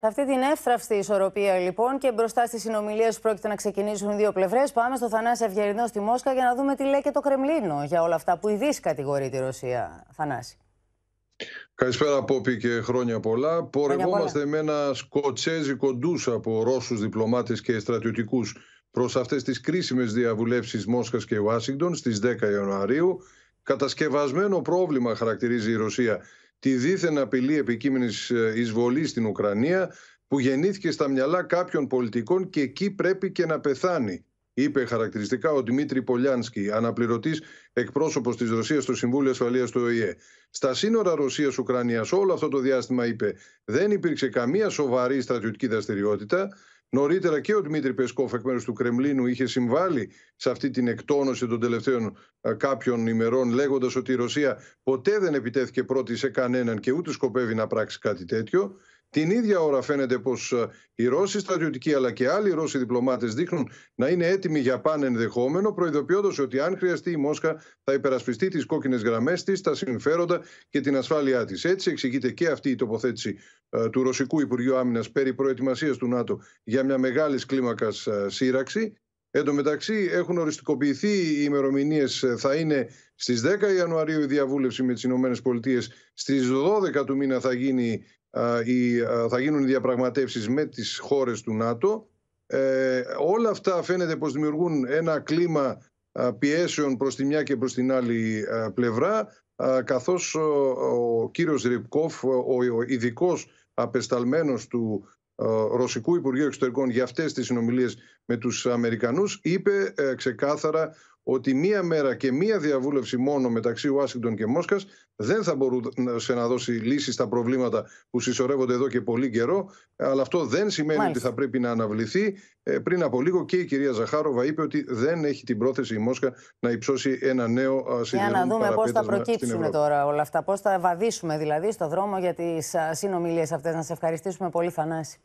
Σε αυτή την εύθραυστη ισορροπία, λοιπόν, και μπροστά στις συνομιλίες που πρόκειται να ξεκινήσουν δύο πλευρές πάμε στο Θανάση Ευγερινό στη Μόσχα για να δούμε τι λέει και το Κρεμλίνο για όλα αυτά που ειδήσει κατηγορεί τη Ρωσία. Θανάση. Καλησπέρα Πόπη και χρόνια πολλά. Πορευόμαστε με ένα σκοτσέζι ντους από Ρώσους διπλωμάτες και στρατιωτικούς προς αυτές τις κρίσιμες διαβουλεύσεις Μόσχας και Ουάσιγκτον στις 10 Ιανουαρίου. Κατασκευασμένο πρόβλημα χαρακτηρίζει η Ρωσία τη δίθεν απειλή επικείμενης ε, εισβολής στην Ουκρανία που γεννήθηκε στα μυαλά κάποιων πολιτικών και εκεί πρέπει και να πεθάνει. Είπε χαρακτηριστικά ο Δημήτρη Πολιάνσκι, αναπληρωτής εκπρόσωπος της Ρωσίας στο Συμβούλιο Ασφαλείας του ΟΗΕ. Στα σύνορα Ρωσία-Ουκρανία, όλο αυτό το διάστημα, είπε, δεν υπήρξε καμία σοβαρή στρατιωτική δραστηριότητα. Νωρίτερα και ο Δημήτρη Πεσκόφ εκ μέρους του Κρεμλίνου είχε συμβάλει σε αυτή την εκτόνωση των τελευταίων ε, κάποιων ημερών, λέγοντας ότι η Ρωσία ποτέ δεν επιτέθηκε πρώτη σε κανέναν και ούτε σκοπεύει να πράξει κάτι τέτοιο. Την ίδια ώρα φαίνεται πως ε, οι Ρώσοι στρατιωτικοί αλλά και άλλοι Ρώσοι διπλωμάτες δείχνουν να είναι έτοιμοι για πάνε ενδεχόμενο ότι αν χρειαστεί η Μόσχα θα υπερασπιστεί τις κόκκινες γραμμές της, τα συμφέροντα και την ασφάλειά της. Έτσι εξηγείται και αυτή η τοποθέτηση ε, του Ρωσικού Υπουργείου Άμυνας περί προετοιμασίας του ΝΑΤΟ για μια μεγάλης κλίμακας ε, σύραξη Εν τω μεταξύ έχουν οριστικοποιηθεί οι ημερομηνίες. Ε, θα είναι στις 10 Ιανουαρίου η διαβούλευση με τις ΗΠΑ. Στι 12 του μήνα θα, γίνει, η, θα γίνουν οι διαπραγματεύσεις με τις χώρες του ΝΑΤΟ. Ε, όλα αυτά φαίνεται πως δημιουργούν ένα κλίμα πιέσεων προς τη μια και προς την άλλη πλευρά καθώς ο κύριος Ριπκόφ, ο ειδικός απεσταλμένος του ε, Ρωσικού Υπουργείου Εξωτερικών για αυτές τις συνομιλίες με τους Αμερικανούς είπε ε, ξεκάθαρα ότι μία μέρα και μία διαβούλευση μόνο μεταξύ Ουάσιγκτον και Μόσχας δεν θα μπορούσε να δώσει λύση στα προβλήματα που συσσωρεύονται εδώ και πολύ καιρό. Αλλά αυτό δεν σημαίνει ότι θα πρέπει να αναβληθεί. Ε, πριν από λίγο και η κυρία Ζαχάροβα είπε ότι δεν έχει την πρόθεση η Μόσχα να υψώσει ένα νέο συνδυασμό. Για να δούμε πώς θα προκύψουν τώρα όλα αυτά. Πώς θα βαδίσουμε δηλαδή στο δρόμο για τις συνομιλίες αυτές. Να σε ευχαριστήσουμε πολύ, Θανάση.